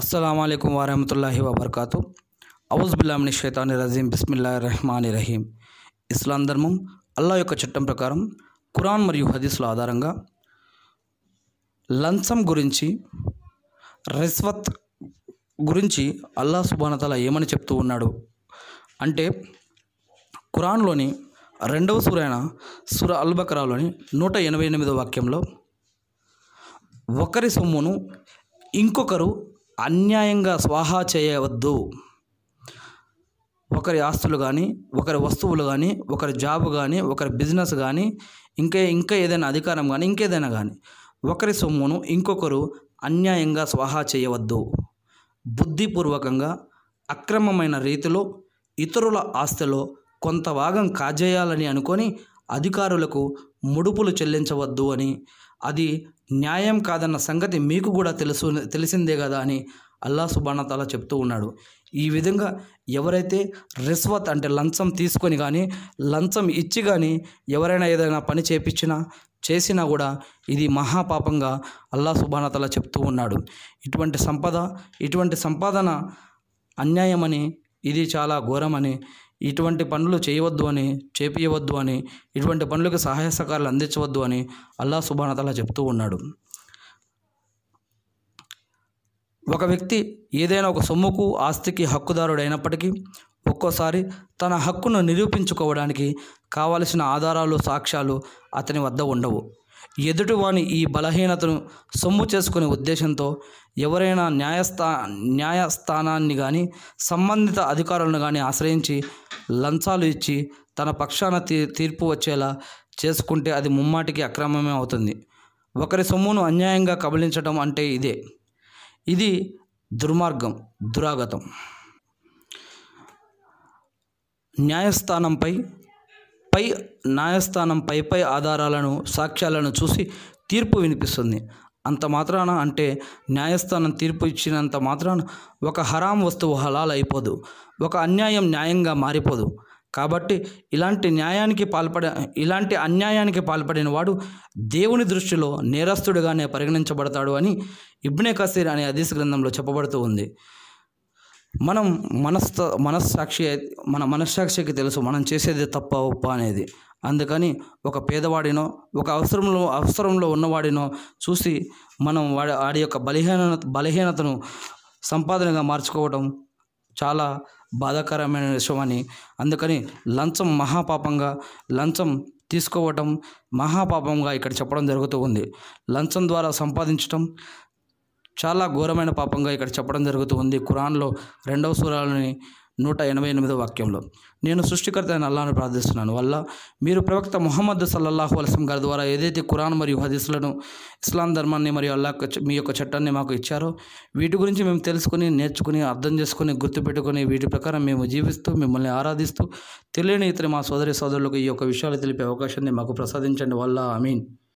అస్సలం అయికం వరహమతుల్లాహి వబర్కాతు ఔజ్ బిల్లామిని షైతాని రజీం బిస్మిల్లా రహమాని రహీం ఇస్లాం ధర్మం అల్లా యొక్క చట్టం ప్రకారం ఖురాన్ మరియు హదీసుల ఆధారంగా లంచం గురించి రిస్వత్ గురించి అల్లా సుబానతల ఏమని చెప్తూ ఉన్నాడు అంటే ఖురాన్లోని రెండవ సురైన సుర అల్బకరాలోని నూట ఎనభై ఎనిమిదో వాక్యంలో ఒకరి సొమ్మును ఇంకొకరు అన్యాయంగా స్వాహా చేయవద్దు ఒకరి ఆస్తులు కానీ ఒకరి వస్తువులు కానీ ఒకరి జాబ్ కానీ ఒకరి బిజినెస్ కానీ ఇంకా ఇంకా ఏదైనా అధికారం కానీ ఇంకేదైనా కానీ ఒకరి సొమ్మును ఇంకొకరు అన్యాయంగా స్వాహా చేయవద్దు బుద్ధిపూర్వకంగా అక్రమమైన రీతిలో ఇతరుల ఆస్తిలో కొంత భాగం కాజేయాలని అనుకొని అధికారులకు ముడుపులు చెల్లించవద్దు అని అది న్యాయం కాదన్న సంగతి మీకు కూడా తెలుసు తెలిసిందే కదా అని అల్లా సుబానతాల చెప్తూ ఉన్నాడు ఈ విధంగా ఎవరైతే రిస్వత్ అంటే లంచం తీసుకొని కానీ లంచం ఇచ్చి కానీ ఎవరైనా ఏదైనా పని చేపించినా చేసినా కూడా ఇది మహాపాపంగా అల్లా సుబానతల చెప్తూ ఉన్నాడు ఇటువంటి సంపద ఇటువంటి సంపాదన అన్యాయమని ఇది చాలా ఘోరమని ఇటువంటి పనులు చేయవద్దు అని చేపియవద్దు అని ఇటువంటి పనులకు సహాయ సహకారాలు అందించవద్దు అని అల్లా సుబానతలా చెప్తూ ఉన్నాడు ఒక వ్యక్తి ఏదైనా ఒక సొమ్ముకు ఆస్తికి హక్కుదారుడైనప్పటికీ ఒక్కోసారి తన హక్కును నిరూపించుకోవడానికి కావలసిన ఆధారాలు సాక్ష్యాలు అతని వద్ద ఉండవు ఎదుటివాని ఈ బలహీనతను సొమ్ము చేసుకునే ఉద్దేశంతో ఎవరైనా న్యాయస్థా న్యాయస్థానాన్ని కానీ సంబంధిత అధికారులను కానీ ఆశ్రయించి లంచాలు ఇచ్చి తన పక్షాన తీ తీర్పు వచ్చేలా చేసుకుంటే అది ముమ్మాటికి అక్రమమే అవుతుంది ఒకరి సొమ్మును అన్యాయంగా కబలించడం అంటే ఇదే ఇది దుర్మార్గం దురాగతం న్యాయస్థానంపై పై న్యాయస్థానం పై పై ఆధారాలను సాక్ష్యాలను చూసి తీర్పు వినిపిస్తుంది అంత మాత్రాన అంటే న్యాయస్థానం తీర్పు ఇచ్చినంత మాత్రాన ఒక హరాం వస్తువు హలాల్ అయిపోదు ఒక అన్యాయం న్యాయంగా మారిపోదు కాబట్టి ఇలాంటి న్యాయానికి పాల్పడ ఇలాంటి అన్యాయానికి పాల్పడిన వాడు దేవుని దృష్టిలో నేరస్తుడుగానే పరిగణించబడతాడు అని ఇబ్నే కసీర్ అనే అదీస్ గ్రంథంలో చెప్పబడుతూ ఉంది మనం మనస్త మనస్సాక్షి మన మనస్సాక్షికి తెలుసు మనం చేసేది తప్ప ఒప్ప అనేది అందుకని ఒక పేదవాడినో ఒక అవసరంలో అవసరంలో ఉన్నవాడినో చూసి మనం వాడి వాడి యొక్క బలహీన బలహీనతను సంపాదనగా మార్చుకోవటం చాలా బాధాకరమైన విషయం అని అందుకని లంచం మహాపాపంగా లంచం తీసుకోవటం మహాపాపంగా ఇక్కడ చెప్పడం జరుగుతూ ఉంది లంచం ద్వారా సంపాదించటం చాలా ఘోరమైన పాపంగా ఇక్కడ చెప్పడం జరుగుతూ ఉంది ఖురాన్లో రెండవ సూరాలని నూట ఎనభై ఎనిమిదో వాక్యంలో నేను సృష్టికర్త అయిన అల్లాను ప్రార్థిస్తున్నాను వల్ల మీరు ప్రవక్త మొహమ్మద్ సల్లల్లాహు అలసం గారి ద్వారా ఏదైతే ఖురాన్ మరియు హదీసులను ఇస్లాం ధర్మాన్ని మరియు అల్లా మీ యొక్క చట్టాన్ని మాకు ఇచ్చారో వీటి గురించి మేము తెలుసుకుని నేర్చుకుని అర్థం చేసుకుని గుర్తుపెట్టుకుని వీటి ప్రకారం మేము జీవిస్తూ మిమ్మల్ని ఆరాధిస్తూ తెలియని ఇతర మా సోదరి సోదరులకు ఈ యొక్క విషయాలు తెలిపే అవకాశాన్ని మాకు ప్రసాదించండి వల్ల ఐ మీన్